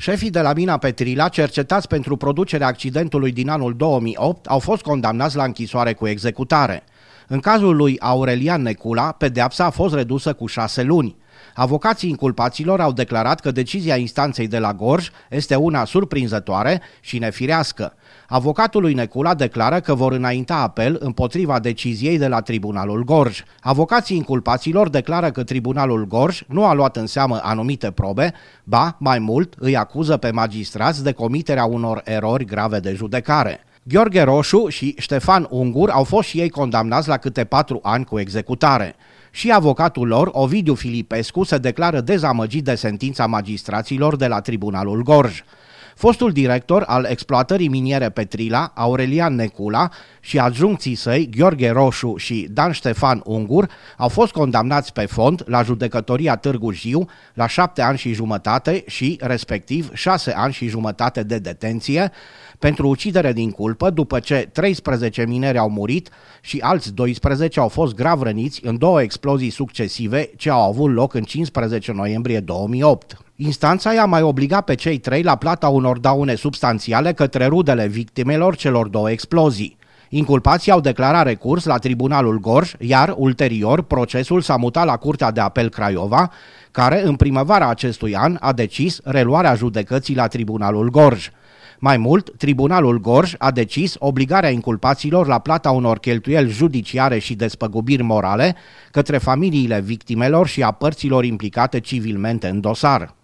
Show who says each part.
Speaker 1: Șefii de la mina Petrila, cercetați pentru producerea accidentului din anul 2008, au fost condamnați la închisoare cu executare. În cazul lui Aurelian Necula, pedeapsa a fost redusă cu șase luni. Avocații inculpaților au declarat că decizia instanței de la Gorj este una surprinzătoare și nefirească. Avocatul lui Necula declară că vor înainta apel împotriva deciziei de la Tribunalul Gorj. Avocații inculpaților declară că Tribunalul Gorj nu a luat în seamă anumite probe, ba, mai mult, îi acuză pe magistrați de comiterea unor erori grave de judecare. Gheorghe Roșu și Ștefan Ungur au fost și ei condamnați la câte patru ani cu executare și avocatul lor, Ovidiu Filipescu, se declară dezamăgit de sentința magistraților de la Tribunalul Gorj. Fostul director al exploatării miniere Petrila, Aurelian Necula și adjuncții săi, Gheorghe Roșu și Dan Ștefan Ungur, au fost condamnați pe fond la judecătoria Târgu Jiu la șapte ani și jumătate și, respectiv, șase ani și jumătate de detenție pentru ucidere din culpă după ce 13 mineri au murit și alți 12 au fost grav răniți în două explozii succesive ce au avut loc în 15 noiembrie 2008. Instanța i-a mai obligat pe cei trei la plata unor daune substanțiale către rudele victimelor celor două explozii. Inculpații au declarat recurs la Tribunalul Gorj, iar ulterior procesul s-a mutat la Curtea de Apel Craiova, care în primăvara acestui an a decis reluarea judecății la Tribunalul Gorj. Mai mult, Tribunalul Gorj a decis obligarea inculpaților la plata unor cheltuieli judiciare și despăgubiri morale către familiile victimelor și a părților implicate civilmente în dosar.